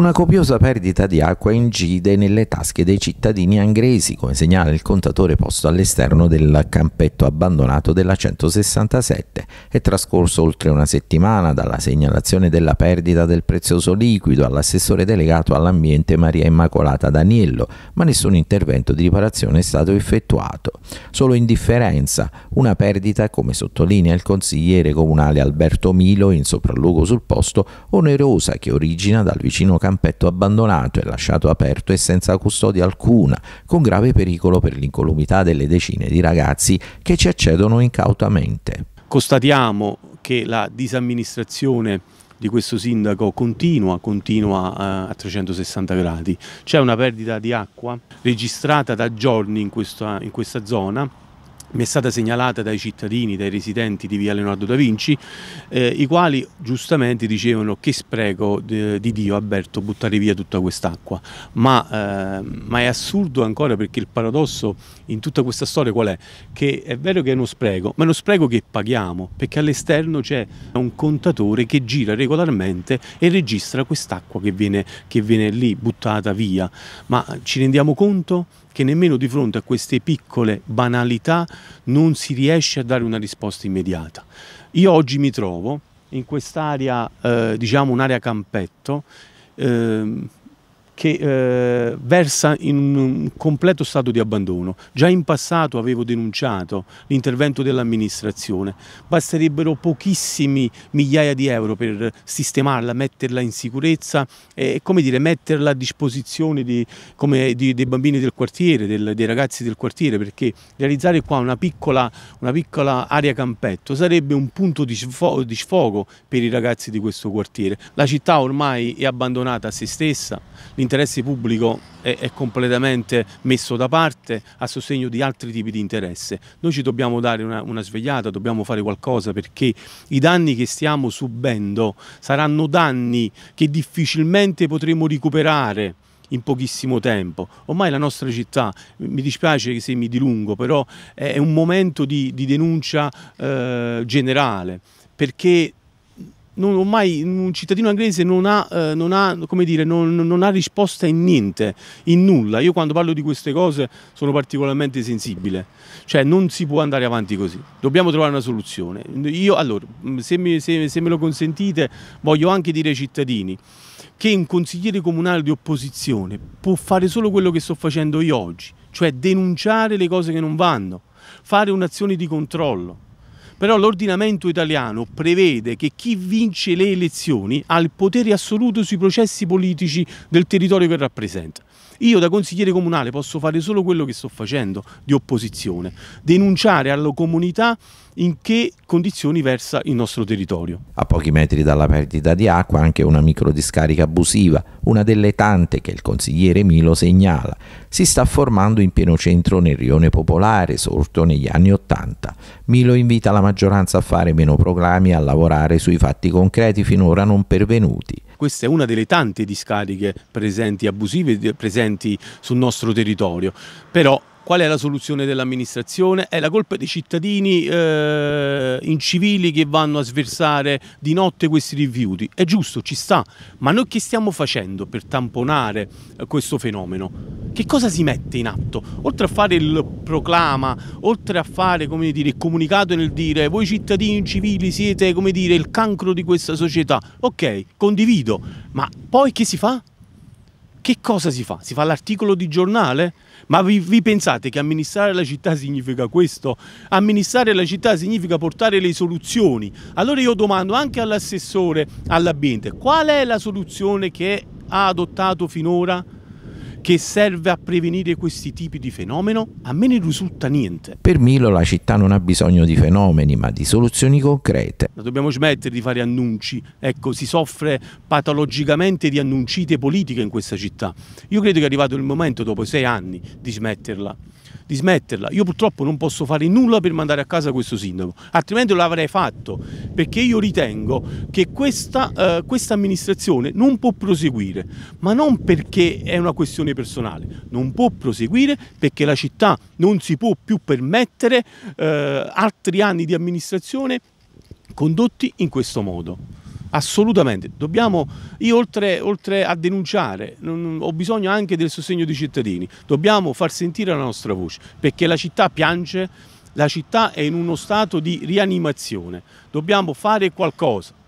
Una copiosa perdita di acqua incide nelle tasche dei cittadini angresi, come segnala il contatore posto all'esterno del campetto abbandonato della 167. È trascorso oltre una settimana dalla segnalazione della perdita del prezioso liquido all'assessore delegato all'ambiente Maria Immacolata Daniello, ma nessun intervento di riparazione è stato effettuato. Solo indifferenza, una perdita, come sottolinea il consigliere comunale Alberto Milo in sopralluogo sul posto, onerosa che origina dal vicino campetto campetto abbandonato e lasciato aperto e senza custodia alcuna, con grave pericolo per l'incolumità delle decine di ragazzi che ci accedono incautamente. Constatiamo che la disamministrazione di questo sindaco continua, continua eh, a 360 gradi. C'è una perdita di acqua registrata da giorni in questa, in questa zona mi è stata segnalata dai cittadini, dai residenti di Via Leonardo da Vinci, eh, i quali giustamente dicevano che spreco di, di Dio Alberto buttare via tutta quest'acqua, ma, eh, ma, è assurdo ancora perché il paradosso in tutta questa storia qual è? Che è vero che è uno spreco, ma è uno spreco che paghiamo, perché all'esterno c'è un contatore che gira regolarmente e registra quest'acqua che viene, che viene lì buttata via, ma ci rendiamo conto? che nemmeno di fronte a queste piccole banalità non si riesce a dare una risposta immediata. Io oggi mi trovo in quest'area, eh, diciamo un'area campetto, eh, che eh, versa in un completo stato di abbandono. Già in passato avevo denunciato l'intervento dell'amministrazione, basterebbero pochissimi migliaia di euro per sistemarla, metterla in sicurezza e come dire, metterla a disposizione di, come, di, dei bambini del quartiere, del, dei ragazzi del quartiere, perché realizzare qua una piccola, una piccola area campetto sarebbe un punto di sfogo, di sfogo per i ragazzi di questo quartiere. La città ormai è abbandonata a se stessa, l'interesse pubblico è, è, completamente messo da parte a sostegno di altri tipi di interesse. Noi ci dobbiamo dare una, una svegliata, dobbiamo fare qualcosa perché i danni che stiamo subendo saranno danni che difficilmente potremo recuperare in pochissimo tempo. Ormai la nostra città, mi dispiace se mi dilungo, però è un momento di, di denuncia eh, generale perché non, ormai un cittadino inglese non ha, eh, non ha come dire, non, non, ha risposta in niente, in nulla. Io quando parlo di queste cose sono particolarmente sensibile, cioè non si può andare avanti così, dobbiamo trovare una soluzione. Io, allora, mm, se, mi, se, se me lo consentite, voglio anche dire ai cittadini che un consigliere comunale di opposizione può fare solo quello che sto facendo io oggi, cioè denunciare le cose che non vanno, fare un'azione di controllo però l'ordinamento italiano prevede che chi vince le elezioni ha il potere assoluto sui processi politici del territorio che rappresenta. Io da consigliere comunale posso fare solo quello che sto facendo di opposizione, denunciare alla comunità in che condizioni versa il nostro territorio. A pochi metri dalla perdita di acqua anche una microdiscarica abusiva, una delle tante che il consigliere Milo segnala. Si sta formando in pieno centro nel rione popolare, sorto negli anni Ottanta. Milo invita la maggioranza a fare meno proclami e a lavorare sui fatti concreti finora non pervenuti questa è una delle tante discariche presenti, abusive presenti sul nostro territorio, però qual è la soluzione dell'amministrazione? È la colpa dei cittadini eh, incivili che vanno a sversare di notte questi rifiuti. È giusto, ci sta, ma noi che stiamo facendo per tamponare eh, questo fenomeno? che cosa si mette in atto? Oltre a fare il proclama, oltre a fare dire, il comunicato nel dire voi cittadini civili siete dire, il cancro di questa società, ok, condivido, ma poi che si fa? Che cosa si fa? Si fa l'articolo di giornale? Ma vi, vi, pensate che amministrare la città significa questo? Amministrare la città significa portare le soluzioni. Allora io domando anche all'assessore all'ambiente, qual è la soluzione che ha adottato finora? che serve a prevenire questi tipi di fenomeno? A me ne risulta niente. Per Milo la città non ha bisogno di fenomeni, ma di soluzioni concrete. Dobbiamo smettere di fare annunci. Ecco, si soffre patologicamente di annuncite politiche in questa città. Io credo che è arrivato il momento, dopo sei anni, di smetterla di smetterla. Io purtroppo non posso fare nulla per mandare a casa questo sindaco, altrimenti l'avrei fatto, perché io ritengo che questa, eh, questa amministrazione non può proseguire, ma non perché è una questione personale, non può proseguire perché la città non si può più permettere eh, altri anni di amministrazione condotti in questo modo. Assolutamente, dobbiamo, io oltre, oltre a denunciare non, ho bisogno anche del sostegno dei cittadini, dobbiamo far sentire la nostra voce perché la città piange, la città è in uno stato di rianimazione, dobbiamo fare qualcosa.